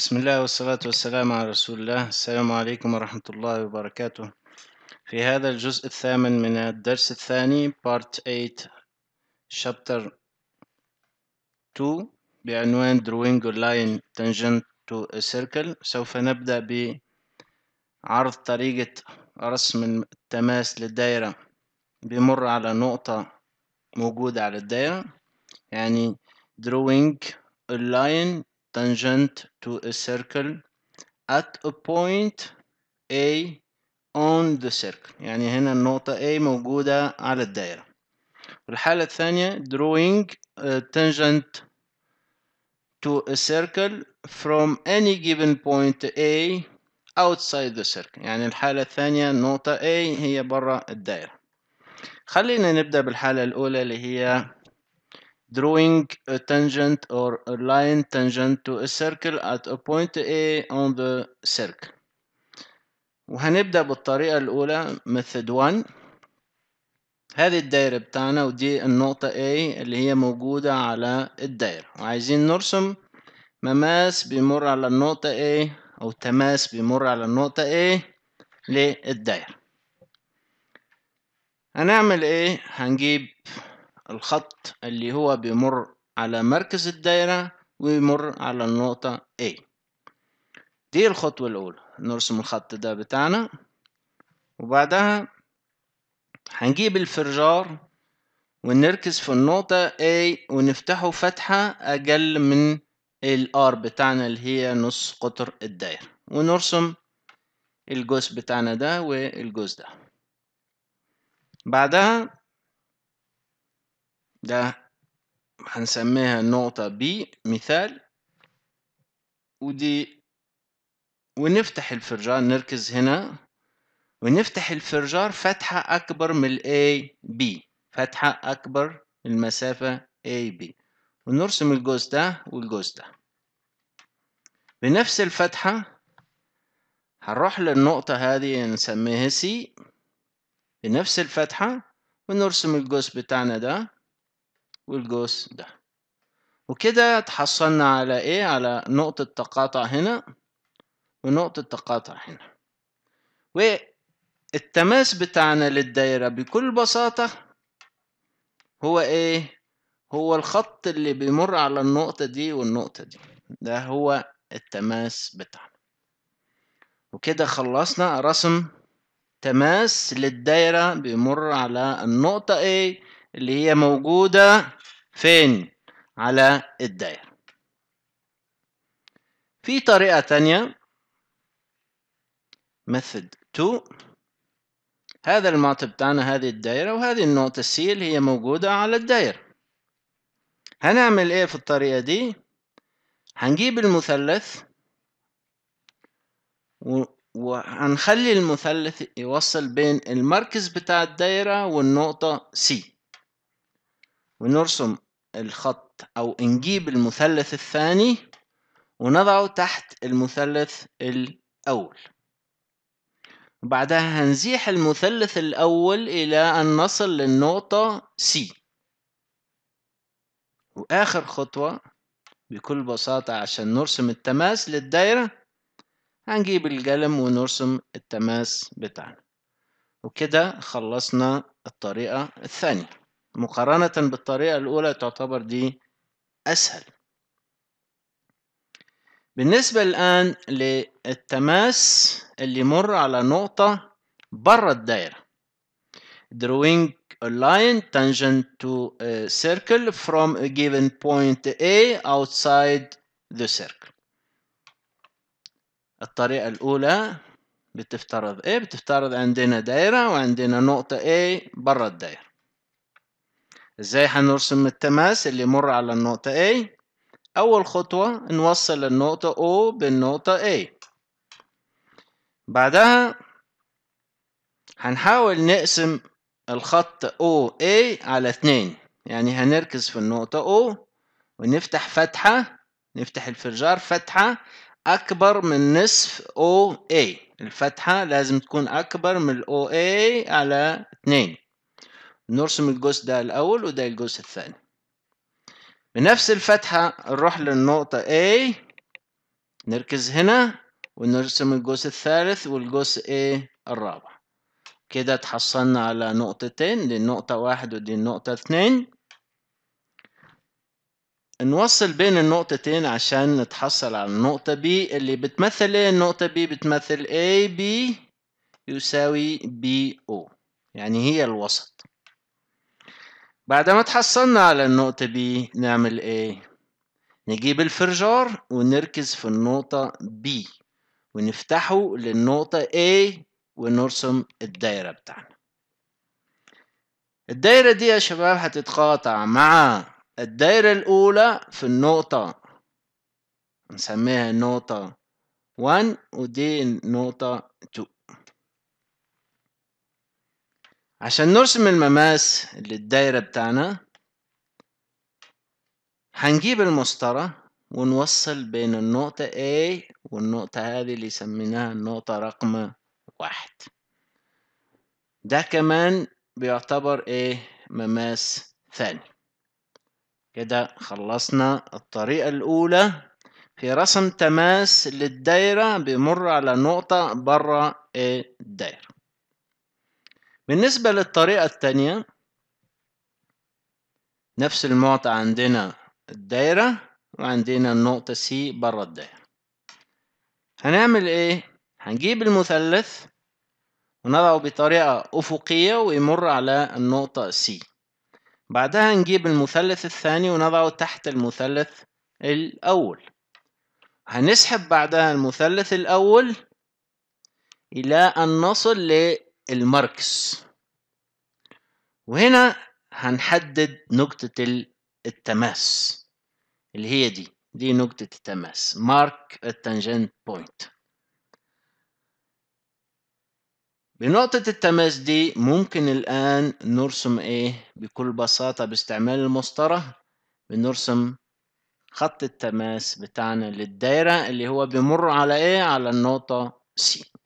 بسم الله والصلاة والسلام على رسول الله السلام عليكم ورحمة الله وبركاته في هذا الجزء الثامن من الدرس الثاني Part 8 Chapter 2 بعنوان Drawing a Line Tangent to a Circle سوف نبدأ بعرض طريقة رسم التماس للدائرة بمر على نقطة موجودة على الدائرة يعني Drawing a Line tangent to a circle at a point A on the circle يعني هنا النقطة A موجودة على الدائرة والحالة الثانية drawing a tangent to a circle from any given point A outside the circle يعني الحالة الثانية النقطة A هي برا الدائرة خلينا نبدأ بالحالة الأولى اللي هي drawing a tangent or a line tangent to a circle at a point A on the circle وهنبدأ بالطريقة الأولى method 1 هذه الدايرة بتاعنا ودي النقطة A اللي هي موجودة على الدايرة وعايزين نرسم مماس بيمر على النقطة A أو تماس بيمر على النقطة A للدايرة هنعمل ايه هنجيب الخط اللي هو بيمر على مركز الدايرة ويمر على النقطة A دي الخطوة الأولى نرسم الخط ده بتاعنا وبعدها هنجيب الفرجار ونركز في النقطة A ونفتحه فتحة أقل من ال R بتاعنا اللي هي نص قطر الدايرة ونرسم الجزء بتاعنا ده والجزء ده بعدها ده هنسميها نقطة B مثال ودي ونفتح الفرجار نركز هنا ونفتح الفرجار فتحة أكبر من A B فتحة أكبر المسافة A B ونرسم الجزء ده والجزء ده بنفس الفتحة هنروح للنقطة هذه نسميها C بنفس الفتحة ونرسم الجزء بتاعنا ده والجوس ده وكده تحصلنا على ايه على نقطة تقاطع هنا ونقطة تقاطع هنا والتماس بتاعنا للدايرة بكل بساطة هو ايه هو الخط اللي بيمر على النقطة دي والنقطة دي ده هو التماس بتاعنا وكده خلصنا رسم تماس للدايرة بيمر على النقطة A إيه؟ اللي هي موجودة فين على الدايرة في طريقة تانية method 2 هذا المعطي بتاعنا هذه الدايرة وهذه النقطة C اللي هي موجودة على الدايرة هنعمل ايه في الطريقة دي هنجيب المثلث وهنخلي المثلث يوصل بين المركز بتاع الدايرة والنقطة C ونرسم الخط أو نجيب المثلث الثاني ونضعه تحت المثلث الأول وبعدها هنزيح المثلث الأول إلى أن نصل للنقطة C وآخر خطوة بكل بساطة عشان نرسم التماس للدايرة هنجيب القلم ونرسم التماس بتاعنا وكده خلصنا الطريقة الثانية مقارنة بالطريقة الأولى تعتبر دي أسهل بالنسبة الآن للتماس اللي يمر على نقطة بره الدايرة drawing a line tangent to a circle from a given point A outside the circle الطريقة الأولى بتفترض إيه؟ بتفترض عندنا دايرة وعندنا نقطة A بره الدايرة ازاي هنرسم التماس اللي يمر على النقطة A أول خطوة نوصل النقطة O بالنقطة A بعدها هنحاول نقسم الخط OA على اتنين يعني هنركز في النقطة O ونفتح فتحة نفتح الفرجار فتحة أكبر من نصف OA الفتحة لازم تكون أكبر من OA على اتنين نرسم الجزء ده الأول وده الجزء الثاني بنفس الفتحة نروح للنقطة A نركز هنا ونرسم الجزء الثالث والجزء A الرابع كده تحصلنا على نقطتين دي النقطة واحد ودي النقطة اتنين نوصل بين النقطتين عشان نتحصل على النقطة B اللي بتمثل ايه النقطة B بتمثل AB يساوي BO يعني هي الوسط بعد ما تحصلنا على النقطة B نعمل ايه نجيب الفرجار ونركز في النقطة B ونفتحه للنقطة A ونرسم الدايرة بتاعنا الدايرة دي يا شباب هتتقاطع مع الدايرة الأولى في النقطة نسميها نقطة 1 ودي نقطة 2 عشان نرسم المماس للدايرة بتاعنا هنجيب المسطرة ونوصل بين النقطة A والنقطة هذه اللي سميناها النقطة رقم واحد ده كمان بيعتبر ايه مماس ثاني كده خلصنا الطريقة الأولى في رسم تماس للدايرة بيمر على نقطة برا إيه؟ الدايرة بالنسبة للطريقة التانية نفس المعطى عندنا الدايرة وعندنا النقطة سي برا الدايرة هنعمل ايه هنجيب المثلث ونضعه بطريقة أفقية ويمر على النقطة سي بعدها نجيب المثلث الثاني ونضعه تحت المثلث الأول هنسحب بعدها المثلث الأول إلى أن نصل الماركس وهنا هنحدد نقطة التماس اللي هي دي دي نقطة التماس مارك التانجنت بوينت بنقطة التماس دي ممكن الآن نرسم إيه بكل بساطة باستعمال المسطرة بنرسم خط التماس بتاعنا للدايرة اللي هو بيمر على إيه على النقطة سي